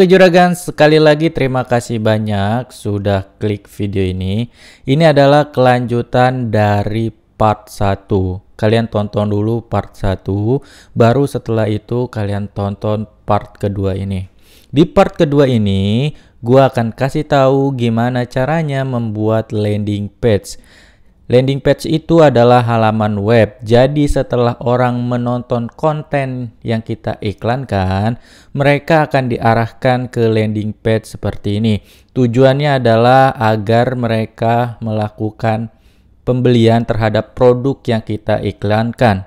Oke juragan, sekali lagi terima kasih banyak sudah klik video ini. Ini adalah kelanjutan dari part 1. Kalian tonton dulu part 1, baru setelah itu kalian tonton part kedua ini. Di part kedua ini, gua akan kasih tahu gimana caranya membuat landing page. Landing page itu adalah halaman web. Jadi setelah orang menonton konten yang kita iklankan, mereka akan diarahkan ke landing page seperti ini. Tujuannya adalah agar mereka melakukan pembelian terhadap produk yang kita iklankan.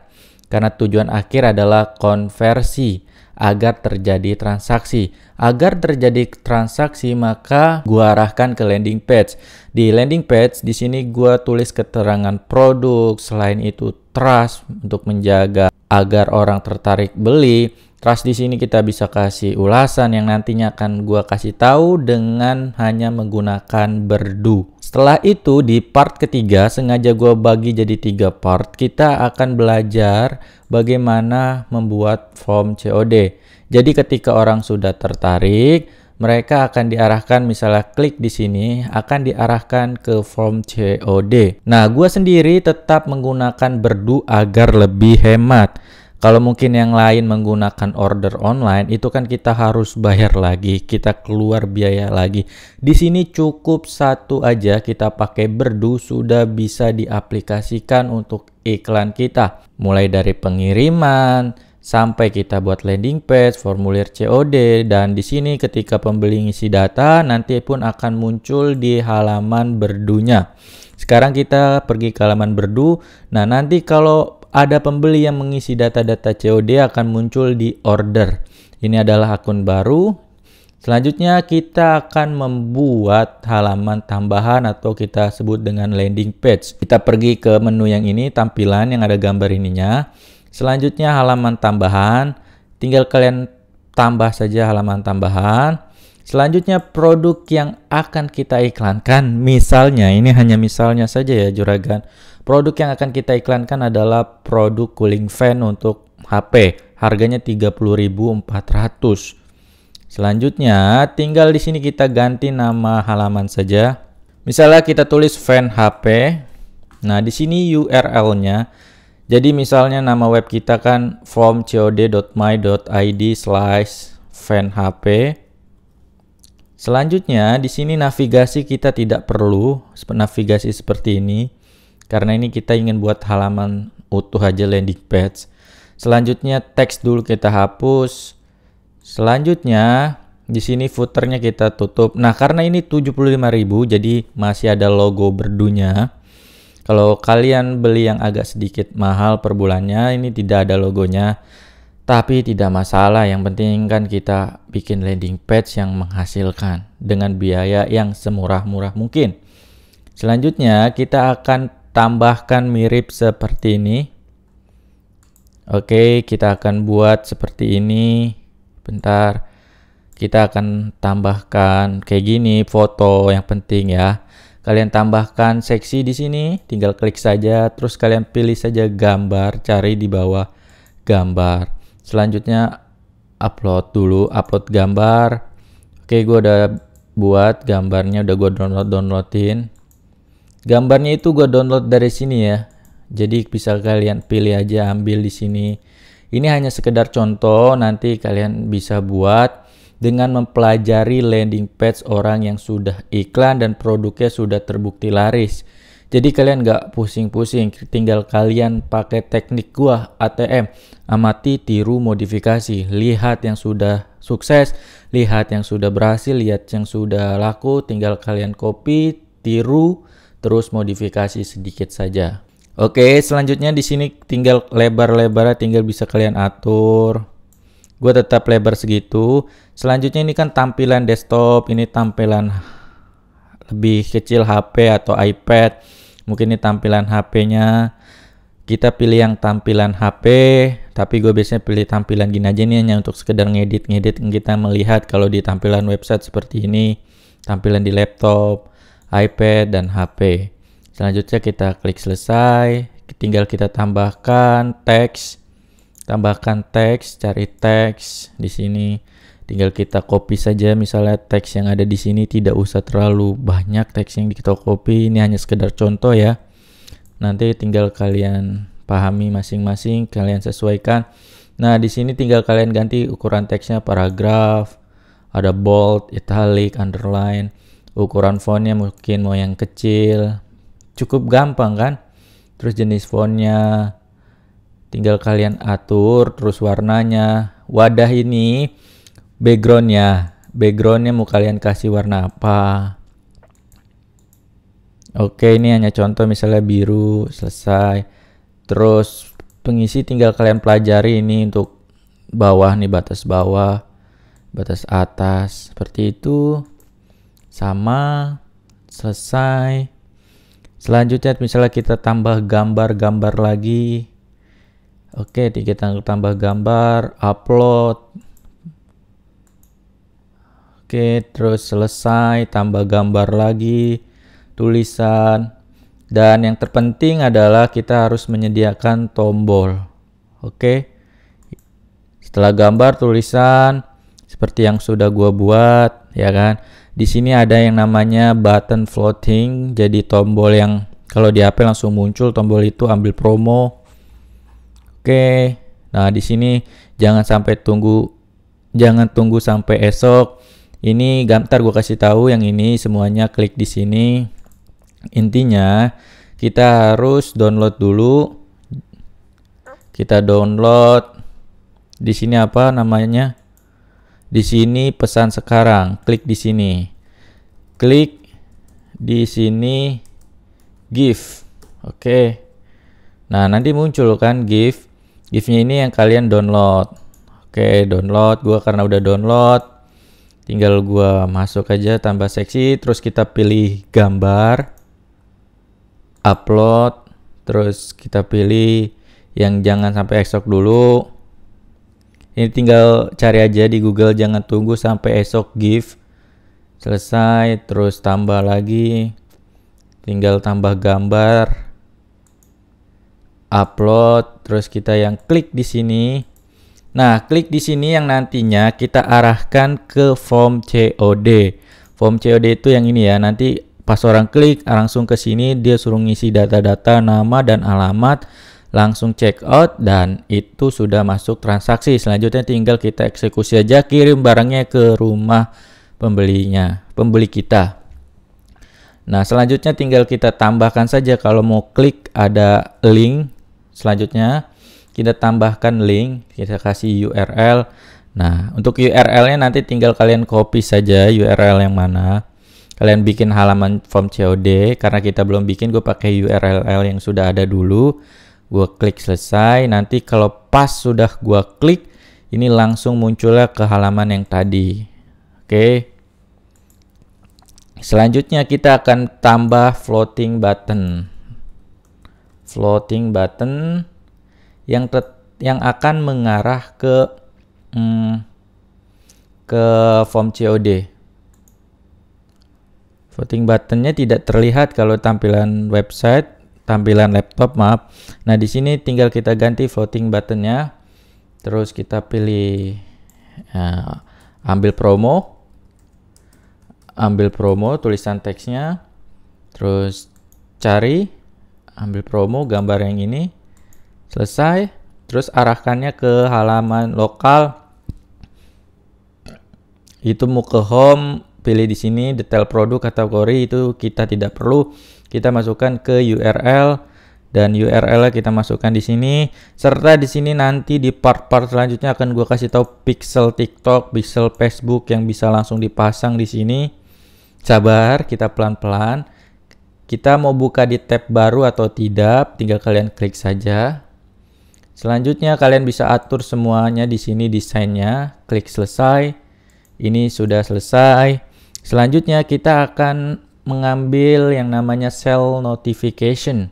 Karena tujuan akhir adalah konversi agar terjadi transaksi. Agar terjadi transaksi maka gua arahkan ke landing page. Di landing page di sini gua tulis keterangan produk, selain itu trust untuk menjaga agar orang tertarik beli Trust di sini kita bisa kasih ulasan yang nantinya akan gua kasih tahu dengan hanya menggunakan berdu. Setelah itu di part ketiga sengaja gua bagi jadi tiga part. Kita akan belajar bagaimana membuat form COD. Jadi ketika orang sudah tertarik, mereka akan diarahkan misalnya klik di sini akan diarahkan ke form COD. Nah, gua sendiri tetap menggunakan berdu agar lebih hemat. Kalau mungkin yang lain menggunakan order online, itu kan kita harus bayar lagi, kita keluar biaya lagi. Di sini cukup satu aja kita pakai berdu sudah bisa diaplikasikan untuk iklan kita. Mulai dari pengiriman, sampai kita buat landing page, formulir COD, dan di sini ketika pembeli ngisi data nanti pun akan muncul di halaman berdunya. Sekarang kita pergi ke halaman berdu. Nah, nanti kalau ada pembeli yang mengisi data-data COD akan muncul di order. Ini adalah akun baru. Selanjutnya kita akan membuat halaman tambahan atau kita sebut dengan landing page. Kita pergi ke menu yang ini, tampilan yang ada gambar ininya. Selanjutnya halaman tambahan, tinggal kalian tambah saja halaman tambahan. Selanjutnya produk yang akan kita iklankan, misalnya ini hanya misalnya saja ya juragan Produk yang akan kita iklankan adalah produk cooling fan untuk HP. Harganya 30.400. Selanjutnya, tinggal di sini kita ganti nama halaman saja. Misalnya kita tulis fan HP. Nah, di sini URL-nya. Jadi misalnya nama web kita kan formcod.my.id slash fanhp. Selanjutnya, di sini navigasi kita tidak perlu, navigasi seperti ini. Karena ini kita ingin buat halaman utuh aja landing page. Selanjutnya teks dulu kita hapus. Selanjutnya di sini footernya kita tutup. Nah, karena ini 75.000 jadi masih ada logo berdunya. Kalau kalian beli yang agak sedikit mahal per bulannya, ini tidak ada logonya. Tapi tidak masalah, yang penting kan kita bikin landing page yang menghasilkan dengan biaya yang semurah-murah mungkin. Selanjutnya, kita akan tambahkan mirip seperti ini. Oke, kita akan buat seperti ini. Bentar. Kita akan tambahkan kayak gini foto yang penting ya. Kalian tambahkan seksi di sini, tinggal klik saja terus kalian pilih saja gambar, cari di bawah gambar. Selanjutnya upload dulu, upload gambar. Oke, gue udah buat gambarnya udah gue download downloadin Gambarnya itu gue download dari sini ya. Jadi bisa kalian pilih aja ambil di sini. Ini hanya sekedar contoh, nanti kalian bisa buat dengan mempelajari landing page orang yang sudah iklan dan produknya sudah terbukti laris. Jadi kalian gak pusing-pusing, tinggal kalian pakai teknik gua ATM, amati, tiru, modifikasi, lihat yang sudah sukses, lihat yang sudah berhasil, lihat yang sudah laku, tinggal kalian copy, tiru, terus modifikasi sedikit saja. Oke, selanjutnya di sini tinggal lebar lebar tinggal bisa kalian atur. Gue tetap lebar segitu. Selanjutnya ini kan tampilan desktop, ini tampilan lebih kecil HP atau iPad. Mungkin ini tampilan HP-nya. Kita pilih yang tampilan HP, tapi gue biasanya pilih tampilan gini aja nih hanya untuk sekedar ngedit-ngedit kita melihat kalau di tampilan website seperti ini, tampilan di laptop iPad, dan HP. Selanjutnya kita klik selesai, tinggal kita tambahkan teks, tambahkan teks, cari teks di sini. Tinggal kita copy saja misalnya teks yang ada di sini tidak usah terlalu banyak teks yang kita copy, ini hanya sekedar contoh ya. Nanti tinggal kalian pahami masing-masing, kalian sesuaikan. Nah, di sini tinggal kalian ganti ukuran teksnya paragraf, ada bold, italic, underline ukuran fontnya mungkin mau yang kecil cukup gampang kan terus jenis fontnya tinggal kalian atur terus warnanya wadah ini backgroundnya backgroundnya mau kalian kasih warna apa oke ini hanya contoh misalnya biru selesai terus pengisi tinggal kalian pelajari ini untuk bawah nih batas bawah batas atas seperti itu sama selesai selanjutnya misalnya kita tambah gambar-gambar lagi oke kita tambah gambar upload oke terus selesai tambah gambar lagi tulisan dan yang terpenting adalah kita harus menyediakan tombol oke setelah gambar tulisan seperti yang sudah gua buat ya kan di sini ada yang namanya button floating, jadi tombol yang kalau di HP langsung muncul tombol itu ambil promo. Oke. Nah, di sini jangan sampai tunggu jangan tunggu sampai esok. Ini gambar gue kasih tahu yang ini semuanya klik di sini. Intinya kita harus download dulu. Kita download di sini apa namanya? Di sini pesan sekarang, klik di sini. Klik di sini GIF. Oke. Nah, nanti muncul kan GIF. gifnya ini yang kalian download. Oke, download. Gua karena udah download, tinggal gua masuk aja tambah seksi, terus kita pilih gambar, upload, terus kita pilih yang jangan sampai eksok dulu. Ini tinggal cari aja di Google, jangan tunggu sampai esok GIF selesai, terus tambah lagi, tinggal tambah gambar, upload, terus kita yang klik di sini. Nah, klik di sini yang nantinya kita arahkan ke form COD. Form COD itu yang ini ya, nanti pas orang klik langsung ke sini dia suruh ngisi data-data nama dan alamat langsung check out dan itu sudah masuk transaksi. Selanjutnya tinggal kita eksekusi aja kirim barangnya ke rumah pembelinya, pembeli kita. Nah, selanjutnya tinggal kita tambahkan saja kalau mau klik ada link selanjutnya kita tambahkan link, kita kasih URL. Nah, untuk URL-nya nanti tinggal kalian copy saja URL yang mana. Kalian bikin halaman form COD karena kita belum bikin, gue pakai URL yang sudah ada dulu gue klik selesai nanti kalau pas sudah gue klik ini langsung munculnya ke halaman yang tadi oke selanjutnya kita akan tambah floating button floating button yang yang akan mengarah ke hmm, ke form COD floating buttonnya tidak terlihat kalau tampilan website tampilan laptop maaf nah di sini tinggal kita ganti floating buttonnya terus kita pilih uh, ambil promo ambil promo tulisan teksnya terus cari ambil promo gambar yang ini selesai terus arahkannya ke halaman lokal itu mau ke home pilih di sini detail produk kategori itu kita tidak perlu kita masukkan ke URL dan url kita masukkan di sini serta di sini nanti di part-part selanjutnya akan gue kasih tahu pixel TikTok, pixel Facebook yang bisa langsung dipasang di sini. Sabar, kita pelan-pelan. Kita mau buka di tab baru atau tidak, tinggal kalian klik saja. Selanjutnya kalian bisa atur semuanya di sini desainnya, klik selesai. Ini sudah selesai. Selanjutnya kita akan mengambil yang namanya cell notification.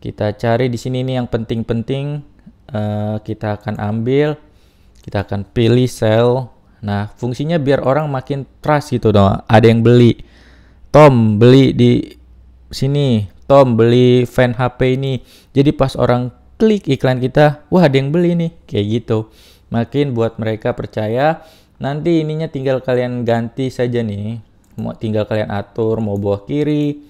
Kita cari di sini nih yang penting-penting uh, kita akan ambil, kita akan pilih cell Nah, fungsinya biar orang makin trust gitu dong. Ada yang beli. Tom beli di sini. Tom beli fan HP ini. Jadi pas orang klik iklan kita, wah ada yang beli nih. Kayak gitu. Makin buat mereka percaya. Nanti ininya tinggal kalian ganti saja nih mau tinggal kalian atur mau bawah kiri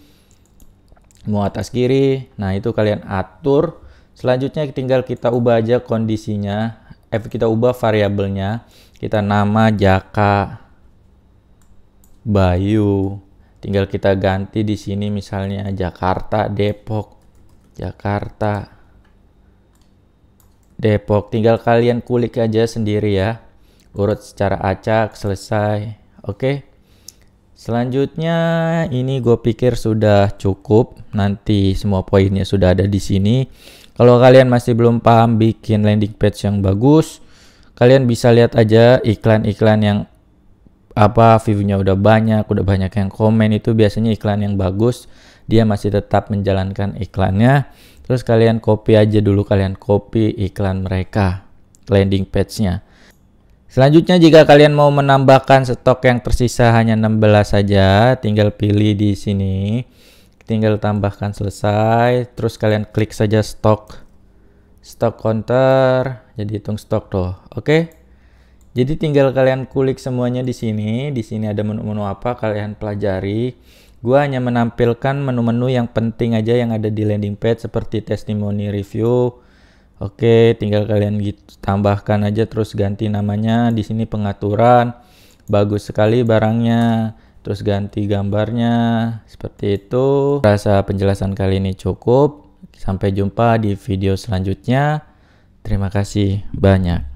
mau atas kiri nah itu kalian atur selanjutnya tinggal kita ubah aja kondisinya eh, kita ubah variabelnya kita nama jaka Bayu tinggal kita ganti di sini misalnya Jakarta Depok Jakarta Depok tinggal kalian kulik aja sendiri ya urut secara acak selesai oke Selanjutnya ini gue pikir sudah cukup. Nanti semua poinnya sudah ada di sini. Kalau kalian masih belum paham bikin landing page yang bagus, kalian bisa lihat aja iklan-iklan yang apa viewnya udah banyak, udah banyak yang komen itu biasanya iklan yang bagus. Dia masih tetap menjalankan iklannya. Terus kalian copy aja dulu kalian copy iklan mereka landing page-nya. Selanjutnya jika kalian mau menambahkan stok yang tersisa hanya 16 saja, tinggal pilih di sini. Tinggal tambahkan selesai, terus kalian klik saja stok stok counter, jadi hitung stok tuh. Oke. Jadi tinggal kalian kulik semuanya di sini. Di sini ada menu-menu apa kalian pelajari. Gua hanya menampilkan menu-menu yang penting aja yang ada di landing page seperti testimoni review, Oke, tinggal kalian gitu, tambahkan aja terus ganti namanya. Di sini pengaturan bagus sekali barangnya. Terus ganti gambarnya seperti itu. Rasa penjelasan kali ini cukup. Sampai jumpa di video selanjutnya. Terima kasih banyak.